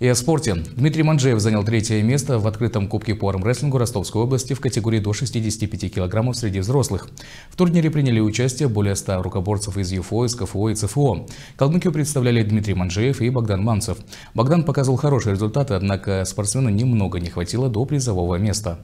И о спорте. Дмитрий Манжеев занял третье место в открытом Кубке по армрестлингу Ростовской области в категории до 65 килограммов среди взрослых. В турнире приняли участие более 100 рукоборцев из ЮФО, КФО и ЦФО. Калмыкию представляли Дмитрий Манжеев и Богдан Манцев. Богдан показывал хорошие результаты, однако спортсмену немного не хватило до призового места.